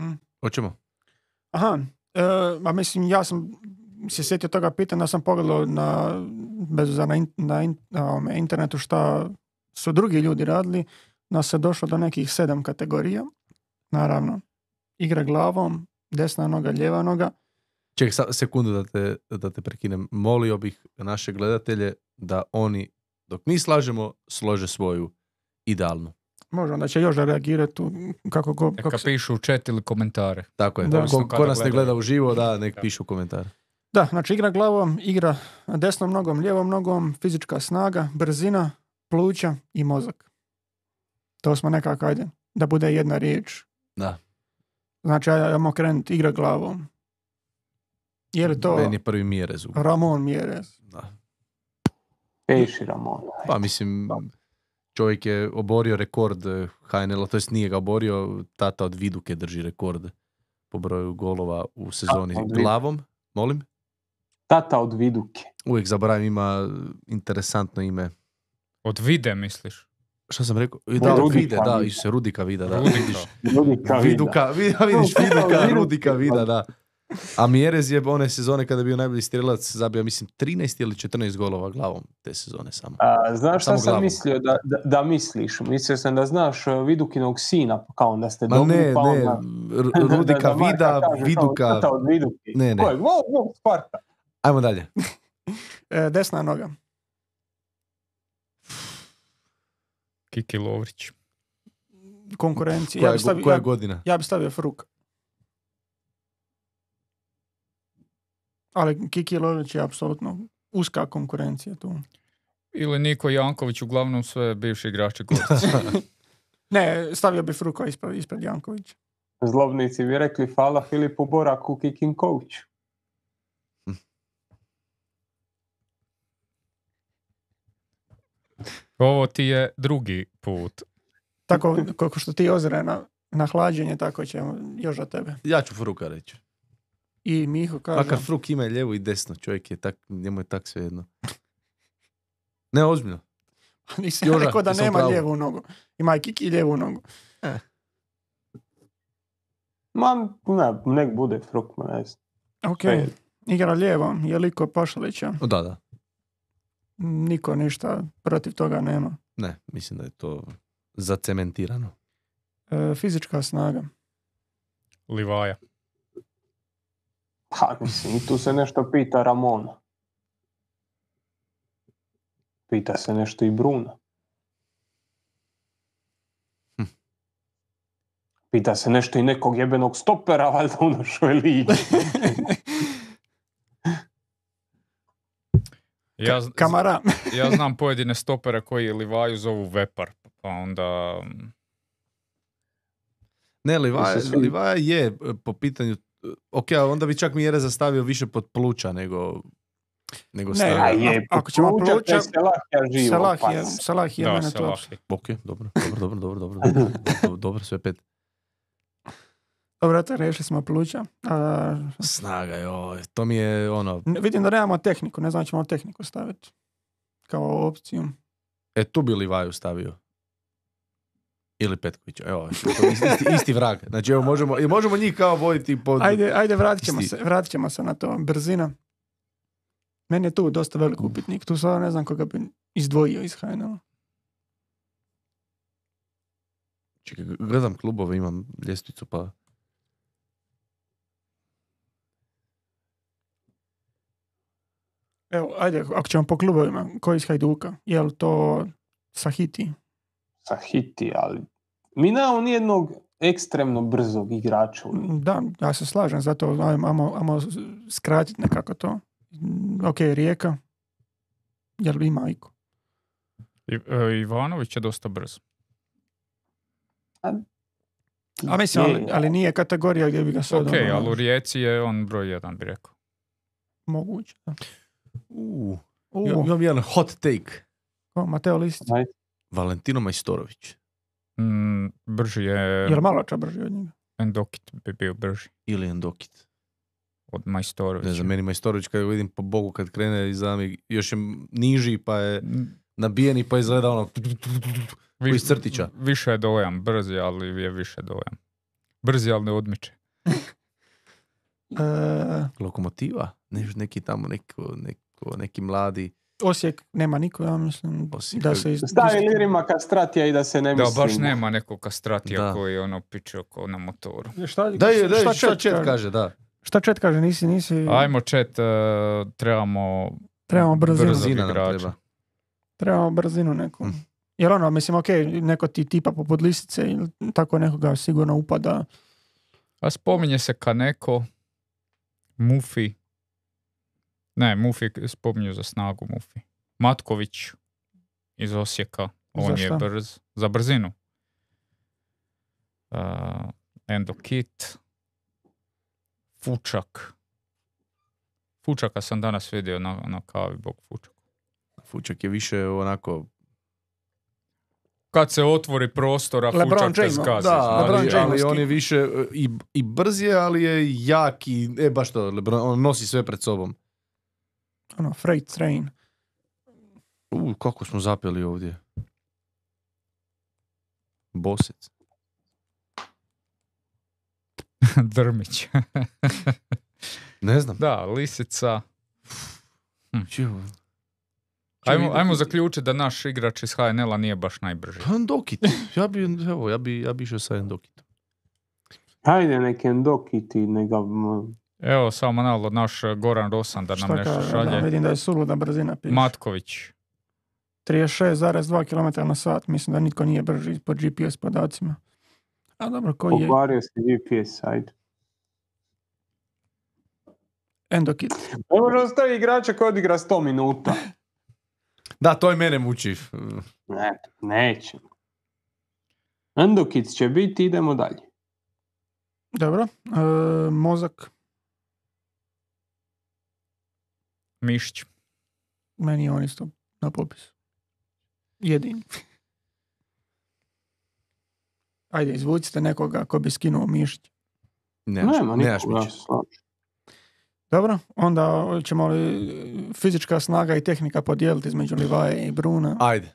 Mm. Hoćemo. Aha, e, mislim, ja sam se sjetio toga pitanja, sam pogledao na, bez na, in, na internetu šta su drugi ljudi radili, nas se došlo do nekih sedam kategorija. Naravno, igra glavom, desna noga, lijeva noga. Ček, sekundu da te, da te prekinem. Molio bih naše gledatelje da oni, dok mi slažemo, slože svoju idealnu. Može, onda će još reagirati kako go... Kako pišu u chat ili komentare. Tako je, da. Ko, nas ne gleda u živo, da, nek pišu komentare. Da, znači igra glavom, igra desnom nogom, lijevom nogom, fizička snaga, brzina, pluća i mozak. To smo nekako, ajde, da bude jedna riječ. Da. Znači, ajmo krenuti igra glavom. Jer to... Meni prvi Mjerez. Ramon Mjerez. Da. Peši Ramon. Pa mislim čovjek je oborio rekord hnl eh, to jest nije ga oborio, tata od Viduke drži rekord po broju golova u sezoni glavom. Molim? Tata od Viduke. Uvijek zaboravim, ima eh, interesantno ime. Od Vide, misliš? Što sam rekao? Da, Rudika Vide, da, se Rudika Vida, da. Rudika. Viduka, vidiš Viduka, Rudika Vida, da. A Mjerez je one sezone kada je bio najbolji strelac, zabio mislim 13 ili 14 golova glavom te sezone samo. znaš šta sam mislio da, da, misliš? Mislio sam da znaš e, Vidukinog sina, kao da ste ne, pa ne, Rudika da, Vida, Viduka. Ne, ne. Ajmo dalje. E, desna noga. Kiki Lovrić. Konkurencija. Koja, ja bi stavio, godina? Ja, bih bi stavio Fruk. Ali Kikilović je apsolutno uska konkurencija tu. Ili Niko Janković, uglavnom sve bivši igrači Ne, stavio bi Fruko ispred, ispred Jankovića. Zlobnici bi rekli hvala Filipu Boraku, Kikin coach. Ovo ti je drugi put. Tako, kako što ti ozre na, na hlađenje, tako će još za tebe. Ja ću Fruka reći. I Miho kaže... Fruk ima lijevo i desno, čovjek je tak, njemu je tak jedno. Ne, ozbiljno. Pa nisam Joža, rekao da nema lijevu nogu. Ima i Kiki lijevu nogu. E. Ma, ne, nek bude Fruk, ma ne znam. Ok, igra lijevo, je liko Pašalića. da, da. Niko ništa protiv toga nema. Ne, mislim da je to zacementirano. E, fizička snaga. Livaja. Pa mislim, tu se nešto pita Ramona. Pita se nešto i Bruna. Hm. Pita se nešto i nekog jebenog stopera, valjda u našoj ligi. ja, Kamara. ja znam pojedine stopere koji Livaju zovu Vepar, pa onda... Mm. Ne, Livaja, Livaja je e, po pitanju Eh, ok, onda bi čak mjere zastavio više pod pluća nego nego ne, je, ako ćemo pluća, pluća Salah je, mene pa- Ok, dobro, dobro, dobro, dobro, dobro, dobro, sve pet. Dobro, to rešili smo pluća. Snaga, joj, to mi je ono... vidim da nemamo tehniku, ne znam ćemo tehniku staviti kao opciju. E, tu bi vaju stavio. Ili Petković, evo, isti, isti vrag. Znači, evo, možemo, možemo njih kao voditi pod... Ajde, ajde vratit, ćemo se, se na to. Brzina. Meni je tu dosta velik mm. upitnik. Tu sada ne znam koga bi izdvojio iz HNL. Čekaj, gledam klubove, imam ljestvicu, pa... Evo, ajde, ako ćemo po klubovima, koji iz Hajduka? Je li to Sahiti? sa hiti, ali mi nemamo nijednog ekstremno brzog igrača. Mm, da, ja se slažem, zato ajmo, skratiti nekako to. Mm, ok, Rijeka, jer bi I, e, Ivanović je dosta brz. A, mislim, ali, nije kategorija gdje bi ga sad... Ok, ono- ali u Rijeci je on broj jedan, bi rekao. Moguće. Da. imam jedan hot take. Mateo Listić. Valentino Majstorović. Mm, brži je... Jer ča brži od njega. Endokit bi bio brži. Ili Endokit. Od Majstorovića. Ne znam, meni Majstorović kada vidim po Bogu kad krene iza još je niži pa je mm. nabijeni pa izgleda ono Viš, iz crtića. Više je dojam, brzi, ali je više dojam. Brzi, ali ne odmiče. E, Lokomotiva? neki tamo, neki mladi Osijek nema niko, ja mislim. Osijek. Da se iz... Stavi lirima kastratija i da se ne mislim. Da, baš nema nekog kastratija da. koji ono piče oko na motoru. E, da, da je, šta, šta čet, čet kaže, da. Šta čet kaže, nisi, nisi... Ajmo čet, e, trebamo... Trebamo brzinu. Brzina treba. Trebamo brzinu nekom. Mm. Hm. Jer ono, mislim, ok, neko ti tipa poput listice, ili tako nekoga sigurno upada. A spominje se ka neko, Mufi, ne, Mufi spominju za snagu Mufi. Matković iz Osijeka, on je brz, za brzinu. Uh, Endokit, Fučak. Fučaka sam danas vidio na, kavi, bog Fučak. Fučak je više onako kad se otvori prostora, LeBron Fučak skazi. Da, LeBron James. Ali on je više e, i, i brz je, ali je jak i, e baš to, on nosi sve pred sobom ono, freight train. U, kako smo zapeli ovdje. Bosec. Drmić. ne znam. Da, lisica. Hm. Ajmo, ajmo zaključiti da naš igrač iz HNL-a nije baš najbrži. Endokit. Pa ja bi, evo, ja bi, ja bi išao sa Endokitom. Ajde, neke Endokiti, nek Evo, samo malo naš e, Goran Rosan da nam nešto šalje. Da, vidim da je suluda brzina Matković. 36,2 km na sat, mislim da nitko nije brži po GPS podacima. A dobro, koji je? Pogvario se GPS, ajde. Endokit. Dobro, ostavi igrača koji odigra 100 minuta. da, to je mene muči. Ne, neće. Endokit će biti, idemo dalje. Dobro, e, mozak. Mišić. Meni je on isto na popisu. Jedini. Ajde, izvucite nekoga ko bi skinuo Mišić. Ne, ne Dobro, onda ćemo li fizička snaga i tehnika podijeliti između Livaje i Bruna? Ajde.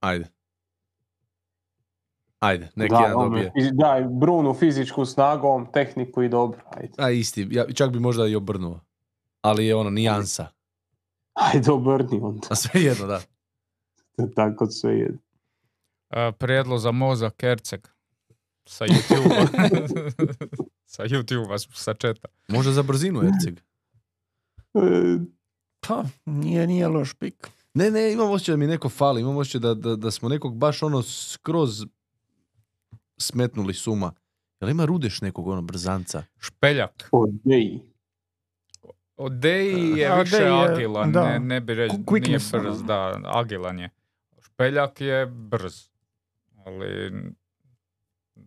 Ajde. Ajde, neki jedan ono, dobije. Daj Brunu fizičku snagom, tehniku i dobro. A isti, ja, čak bi možda i obrnuo ali je ono nijansa. Ajde obrni onda. A sve jedno, da. Tako sve jedno. E, prijedlo za moza Kerceg. Sa YouTube-a. sa YouTube-a, sa četa. Može za brzinu Erceg. E, pa, nije, nije loš pik. Ne, ne, imam osjećaj da mi neko fali. Imam osjećaj da, da, smo nekog baš ono skroz smetnuli suma. Jel ima rudeš nekog ono brzanca? Špeljak. O, Odej je više je, agilan, Ne, ne bi reći, nije brz, da, agilan je. Špeljak je brz, ali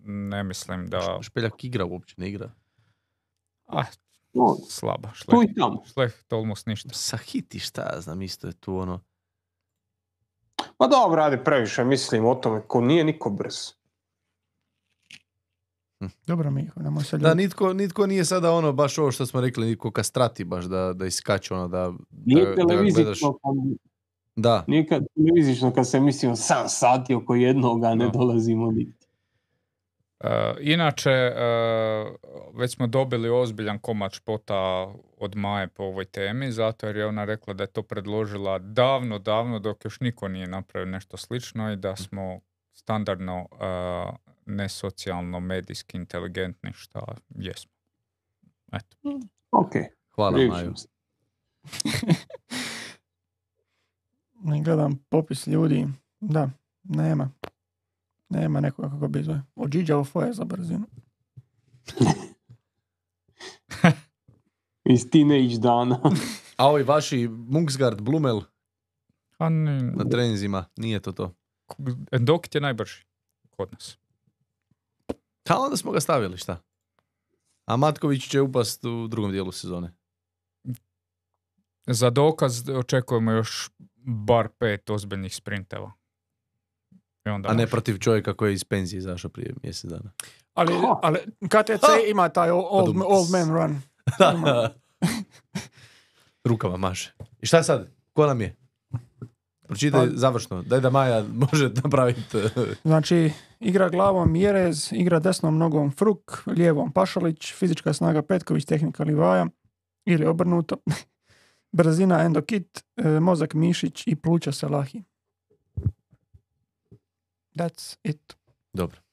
ne mislim da... Špeljak igra uopće, ne igra. Ah, no, slaba. Šleh, šleh almost ništa. Sahiti šta ja znam, isto je tu ono... Ma dobro, radi previše, mislim o tome, ko nije niko brz. Dobro Miho, Da, nitko, nitko nije sada ono, baš ovo što smo rekli, nitko kastrati baš da, da iskače ono, da, nije da, da Da. Nije kad, televizično kad se mislim sam sati oko jednoga ne dolazimo niti. Uh, e, inače, uh, već smo dobili ozbiljan komač pota od Maje po ovoj temi, zato jer je ona rekla da je to predložila davno, davno, dok još niko nije napravio nešto slično i da smo standardno uh, nesocijalno medijski inteligentni šta jesmo. Eto. Hmm. Ok. Hvala Maju. Gledam popis ljudi. Da, nema. Nema nekoga kako bi zove. Ođiđa za brzinu. Iz teenage dana. A ovi vaši Mungsgard, Blumel? A Na trenzima, nije to to. dok je najbrži kod nas. Kao onda smo ga stavili, šta? A Matković će upast u drugom dijelu sezone. Za dokaz očekujemo još bar pet ozbiljnih sprinteva. A ne protiv čovjeka koji je iz penzije izašao prije mjesec dana. Ali, KTC ima taj old, man run. Rukama maše. I šta sad? Ko nam je? Pročitaj pa- završno, daj da Maja može napraviti. Eh, znači, igra glavom Jerez, igra desnom nogom Fruk, lijevom Pašalić, fizička snaga Petković, tehnika Livaja ili obrnuto, brzina Endokit, eh, mozak Mišić i pluća Salahi. That's it. Dobro.